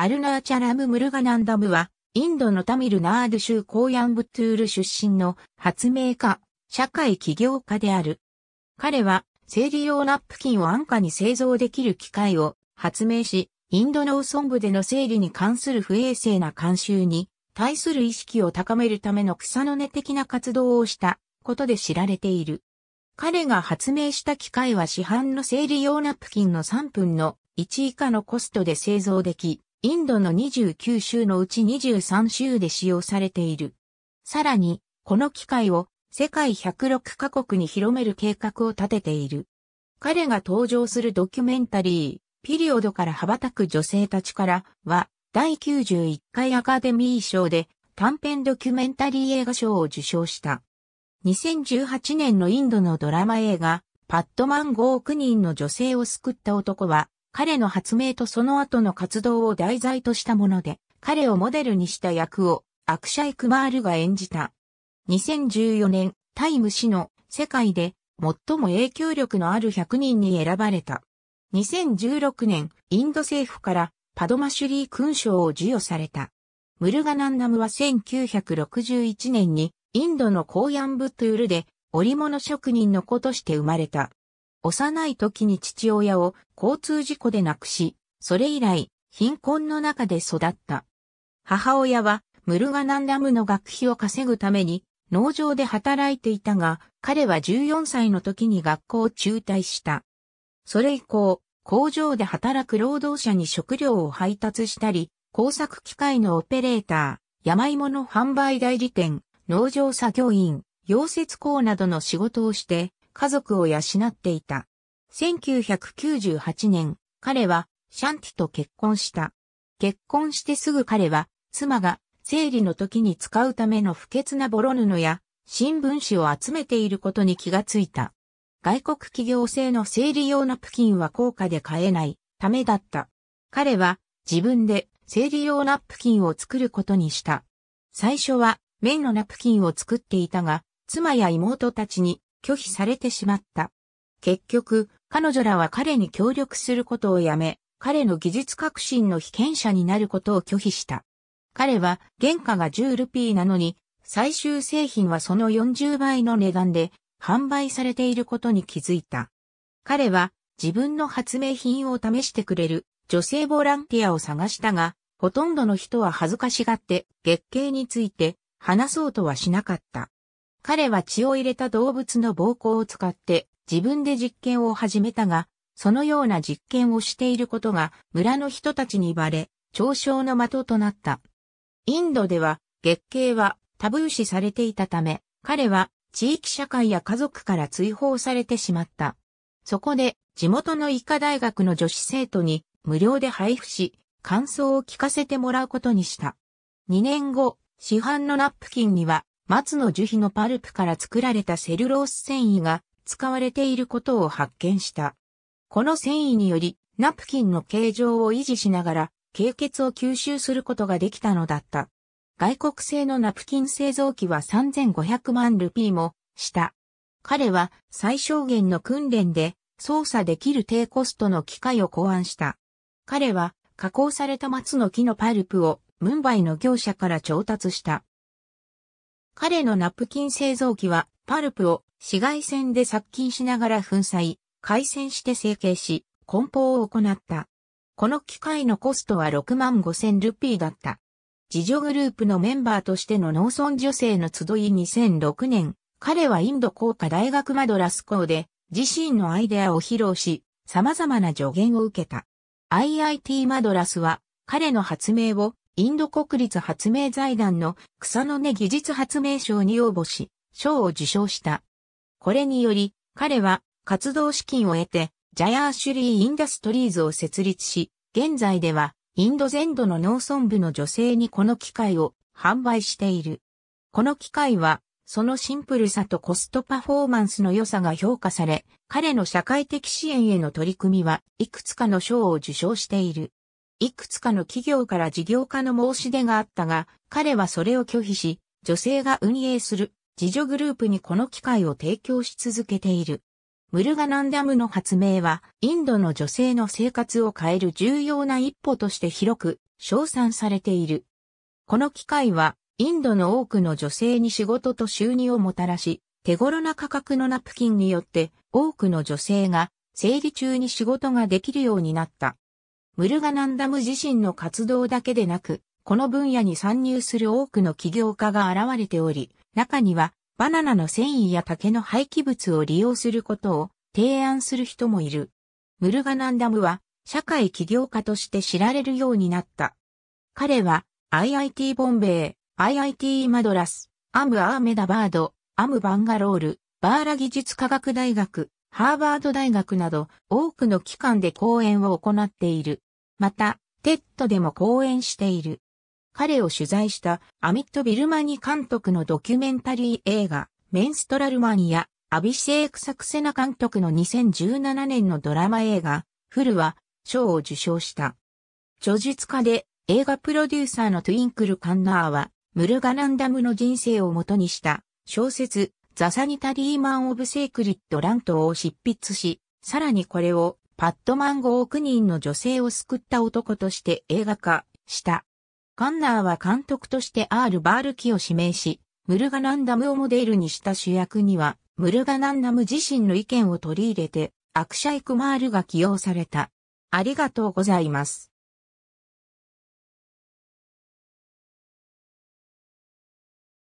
アルナーチャラム・ムルガナンダムは、インドのタミルナード州コーヤンブトゥール出身の発明家、社会起業家である。彼は、生理用ナプキンを安価に製造できる機械を発明し、インド農村部での生理に関する不衛生な慣習に対する意識を高めるための草の根的な活動をしたことで知られている。彼が発明した機械は市販の生理用ナプキンの3分の1以下のコストで製造でき、インドの29州のうち23州で使用されている。さらに、この機械を世界106カ国に広める計画を立てている。彼が登場するドキュメンタリー、ピリオドから羽ばたく女性たちからは、第91回アカデミー賞で短編ドキュメンタリー映画賞を受賞した。2018年のインドのドラマ映画、パットマン5億人の女性を救った男は、彼の発明とその後の活動を題材としたもので、彼をモデルにした役をアクシャイ・クマールが演じた。2014年、タイム誌の世界で最も影響力のある100人に選ばれた。2016年、インド政府からパドマシュリー勲章を授与された。ムルガナンナムは1961年にインドのコーヤンブトゥールで織物職人の子として生まれた。幼い時に父親を交通事故で亡くし、それ以来、貧困の中で育った。母親は、ムルガナンダムの学費を稼ぐために、農場で働いていたが、彼は14歳の時に学校を中退した。それ以降、工場で働く労働者に食料を配達したり、工作機械のオペレーター、山芋の販売代理店、農場作業員、溶接工などの仕事をして、家族を養っていた。1998年、彼はシャンティと結婚した。結婚してすぐ彼は、妻が生理の時に使うための不潔なボロ布や新聞紙を集めていることに気がついた。外国企業製の生理用ナプキンは高価で買えないためだった。彼は自分で生理用ナプキンを作ることにした。最初は綿のナプキンを作っていたが、妻や妹たちに拒否されてしまった。結局、彼女らは彼に協力することをやめ、彼の技術革新の被験者になることを拒否した。彼は原価が10ルピーなのに、最終製品はその40倍の値段で販売されていることに気づいた。彼は自分の発明品を試してくれる女性ボランティアを探したが、ほとんどの人は恥ずかしがって月経について話そうとはしなかった。彼は血を入れた動物の暴行を使って自分で実験を始めたが、そのような実験をしていることが村の人たちにバレ、嘲笑の的となった。インドでは月経はタブー視されていたため、彼は地域社会や家族から追放されてしまった。そこで地元の医科大学の女子生徒に無料で配布し、感想を聞かせてもらうことにした。2年後、市販のナプキンには松の樹皮のパルプから作られたセルロース繊維が使われていることを発見した。この繊維により、ナプキンの形状を維持しながら、経血を吸収することができたのだった。外国製のナプキン製造機は3500万ルピーもした。彼は最小限の訓練で操作できる低コストの機械を考案した。彼は加工された松の木のパルプをムンバイの業者から調達した。彼のナプキン製造機は、パルプを紫外線で殺菌しながら粉砕、回線して成形し、梱包を行った。この機械のコストは6万5千ルピーだった。自助グループのメンバーとしての農村女性の集い2006年、彼はインド工科大学マドラス校で自身のアイデアを披露し、様々な助言を受けた。IIT マドラスは彼の発明をインド国立発明財団の草の根技術発明賞に応募し、賞を受賞した。これにより、彼は活動資金を得て、ジャヤーシュリー・インダストリーズを設立し、現在では、インド全土の農村部の女性にこの機械を販売している。この機械は、そのシンプルさとコストパフォーマンスの良さが評価され、彼の社会的支援への取り組みはいくつかの賞を受賞している。いくつかの企業から事業家の申し出があったが、彼はそれを拒否し、女性が運営する自助グループにこの機会を提供し続けている。ムルガナンダムの発明は、インドの女性の生活を変える重要な一歩として広く称賛されている。この機会は、インドの多くの女性に仕事と収入をもたらし、手頃な価格のナプキンによって多くの女性が生理中に仕事ができるようになった。ムルガナンダム自身の活動だけでなく、この分野に参入する多くの起業家が現れており、中にはバナナの繊維や竹の廃棄物を利用することを提案する人もいる。ムルガナンダムは社会起業家として知られるようになった。彼は IIT ボンベイ、IIT マドラス、アム・アーメダバード、アム・バンガロール、バーラ技術科学大学、ハーバード大学など多くの機関で講演を行っている。また、テッドでも講演している。彼を取材したアミット・ビルマニ監督のドキュメンタリー映画、メンストラルマニア、アビシェーク・サクセナ監督の2017年のドラマ映画、フルは、賞を受賞した。著述家で映画プロデューサーのトゥインクル・カンナーは、ムルガナンダムの人生をもとにした小説、ザ・サニタリーマン・オブ・セークリッド・ラントを執筆し、さらにこれをパットマン5億人の女性を救った男として映画化した。カンナーは監督としてアール・バールキを指名し、ムルガナンダムをモデルにした主役には、ムルガナンダム自身の意見を取り入れて、アクシャイクマールが起用された。ありがとうございます。